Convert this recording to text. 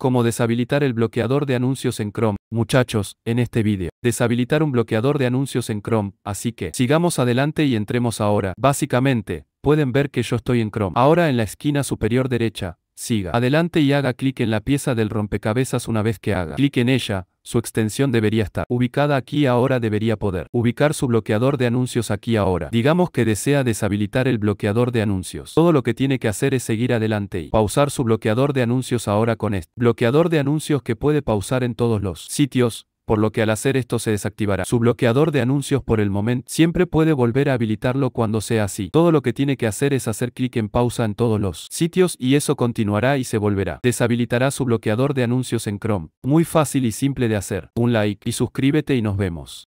Cómo deshabilitar el bloqueador de anuncios en Chrome. Muchachos, en este vídeo, deshabilitar un bloqueador de anuncios en Chrome, así que sigamos adelante y entremos ahora. Básicamente, pueden ver que yo estoy en Chrome. Ahora en la esquina superior derecha, siga. Adelante y haga clic en la pieza del rompecabezas una vez que haga clic en ella, su extensión debería estar ubicada aquí ahora debería poder ubicar su bloqueador de anuncios aquí ahora. Digamos que desea deshabilitar el bloqueador de anuncios. Todo lo que tiene que hacer es seguir adelante y pausar su bloqueador de anuncios ahora con este bloqueador de anuncios que puede pausar en todos los sitios por lo que al hacer esto se desactivará. Su bloqueador de anuncios por el momento siempre puede volver a habilitarlo cuando sea así. Todo lo que tiene que hacer es hacer clic en pausa en todos los sitios y eso continuará y se volverá. Deshabilitará su bloqueador de anuncios en Chrome. Muy fácil y simple de hacer. Un like y suscríbete y nos vemos.